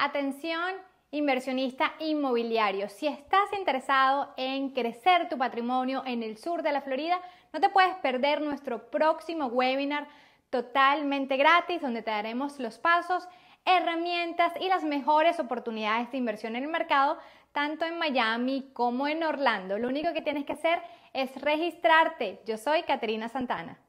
Atención, inversionista inmobiliario, si estás interesado en crecer tu patrimonio en el sur de la Florida, no te puedes perder nuestro próximo webinar totalmente gratis donde te daremos los pasos, herramientas y las mejores oportunidades de inversión en el mercado, tanto en Miami como en Orlando. Lo único que tienes que hacer es registrarte. Yo soy Caterina Santana.